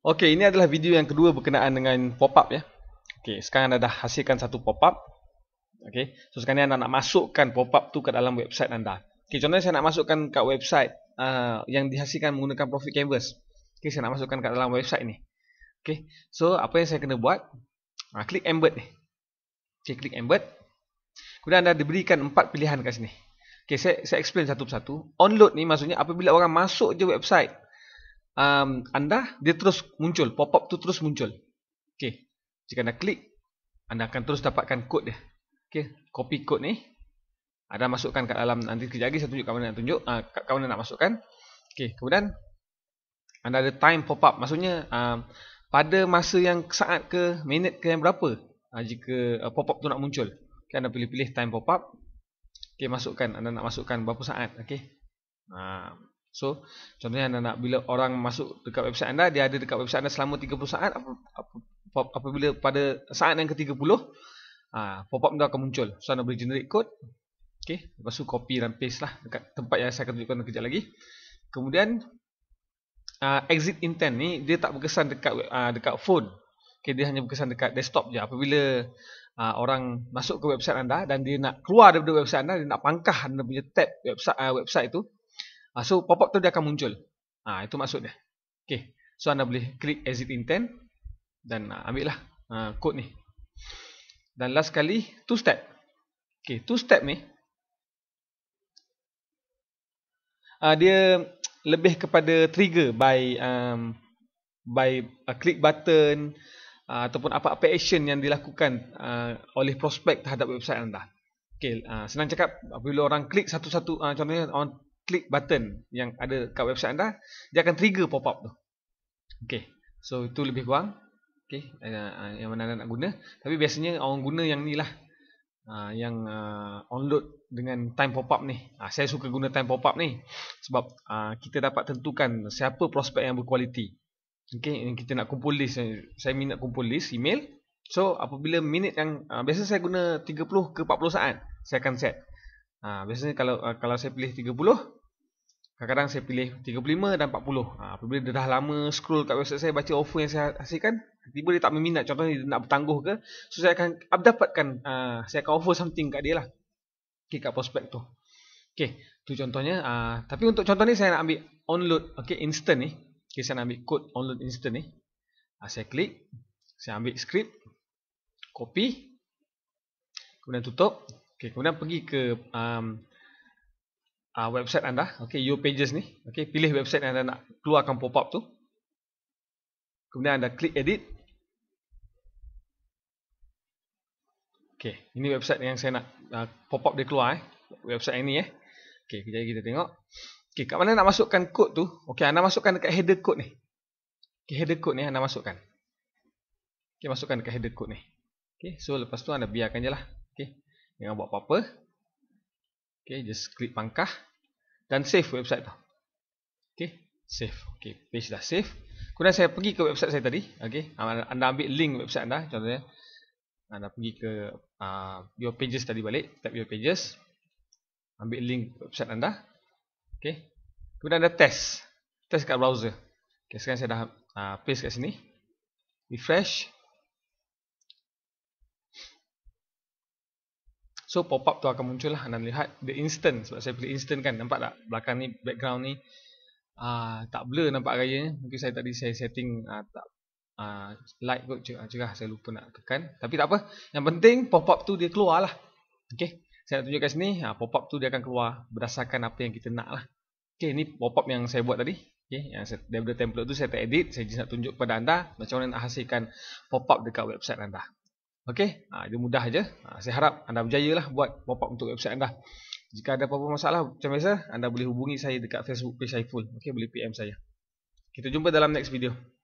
Okey, ini adalah video yang kedua berkenaan dengan pop-up ya. Okey, sekarang anda dah hasilkan satu pop-up. Okey. So sekarang anda nak masukkan pop-up tu ke dalam website anda. Okey, contohnya saya nak masukkan ke website uh, yang dihasilkan menggunakan profit canvas. Okey, saya nak masukkan ke dalam website ni. Okey. So, apa yang saya kena buat? Uh, klik embed ni. Okey, klik embed. Kemudian anda diberikan empat pilihan kat sini. Okey, saya saya explain satu persatu. Onload ni maksudnya apabila orang masuk je website um, anda dia terus muncul pop up tu terus muncul okey jika anda klik anda akan terus dapatkan kod dia okey copy kod ni anda masukkan kat dalam nanti kejap lagi saya tunjuk kat mana nak tunjuk uh, kat mana nak masukkan okey kemudian anda ada time pop up maksudnya um, pada masa yang saat ke minit ke yang berapa uh, jika uh, ah, pop up tu nak muncul okay, anda pilih-pilih time pop up okey masukkan anda nak masukkan berapa saat okey um, So, contohnya anda nak bila orang masuk dekat website anda, dia ada dekat website anda selama 30 saat, ap ap ap apabila pada saat yang ke-30, uh, ha, pop-up itu akan muncul. So, anda boleh generate code. Okay. Lepas itu, copy dan paste lah dekat tempat yang saya akan tunjukkan kejap lagi. Kemudian, uh, exit intent ni, dia tak berkesan dekat uh, dekat phone. Okay, dia hanya berkesan dekat desktop je. Apabila uh, orang masuk ke website anda dan dia nak keluar daripada website anda, dia nak pangkah anda punya tab website, uh, website itu, Ha, so pop-up tu dia akan muncul. Ha, itu maksud dia. Okay. So anda boleh klik exit intent. Dan ha, ah, ambil lah ha, code ni. Dan last kali two step. Okay. Two step ni. Ha, dia lebih kepada trigger by um, by uh, click button uh, ataupun apa-apa action yang dilakukan uh, oleh prospek terhadap website anda. Okay, uh, senang cakap, apabila orang klik satu-satu, uh, contohnya orang klik button yang ada kat website anda, dia akan trigger pop-up tu. Okey. So itu lebih kurang okey uh, yang mana anda nak guna. Tapi biasanya orang guna yang ni lah uh, yang uh, ah, on load dengan time pop-up ni. Uh, saya suka guna time pop-up ni sebab uh, kita dapat tentukan siapa prospek yang berkualiti. yang kita nak kumpul list eh, saya minat kumpul list email. So apabila minit yang uh, biasa saya guna 30 ke 40 saat, saya akan set. Uh, biasanya kalau kalau saya pilih Kadang-kadang saya pilih 35 dan 40 ha, Apabila dia dah lama scroll kat website saya Baca offer yang saya hasilkan Tiba-tiba dia tak meminat Contohnya dia nak bertangguh ke So saya akan dapatkan uh, ha, Saya akan offer something kat dia lah Okay kat prospect tu Okay tu contohnya uh, Tapi untuk contoh ni saya nak ambil Onload Okay instant ni Okay saya nak ambil code Onload instant ni uh, Saya klik Saya ambil script Copy Kemudian tutup Okay kemudian pergi ke um, uh, website anda, okay, your pages ni, okay, pilih website yang anda nak keluarkan pop-up tu. Kemudian anda klik edit. Okay, ini website yang saya nak uh, pop-up dia keluar, eh. website yang ni eh. Okay, kita kita tengok. Okay, kat mana nak masukkan kod tu? Okay, anda masukkan dekat header kod ni. Okay, header kod ni anda masukkan. Okay, masukkan dekat header kod ni. Okay, so lepas tu anda biarkan je lah. Okay, jangan buat apa-apa. Okay, just klik pangkah dan save website tu. Okay, save. Okay, page dah save. Kemudian saya pergi ke website saya tadi. Okay, anda ambil link website anda. Contohnya, anda pergi ke uh, your pages tadi balik. Tap your pages. Ambil link website anda. Okay. Kemudian anda test. Test kat browser. Okay, sekarang saya dah uh, paste kat sini. Refresh. Refresh. So pop up tu akan muncul lah. Anda lihat the instant. Sebab saya pilih instant kan. Nampak tak belakang ni, background ni. Uh, tak blur nampak gaya Mungkin saya tadi saya setting uh, tak uh, light kot. Cerah, cerah saya lupa nak tekan. Tapi tak apa. Yang penting pop up tu dia keluar lah. Okay. Saya nak tunjukkan sini. Uh, pop up tu dia akan keluar berdasarkan apa yang kita nak lah. Okay. Ni pop up yang saya buat tadi. Okay, yang saya, daripada template tu saya tak edit. Saya just nak tunjuk kepada anda macam mana nak hasilkan pop-up dekat website anda. Okey, ha, itu mudah aja. Ha, saya harap anda berjaya lah buat pop-up untuk website anda. Jika ada apa-apa masalah, macam biasa, anda boleh hubungi saya dekat Facebook page full. Okey, boleh PM saya. Kita jumpa dalam next video.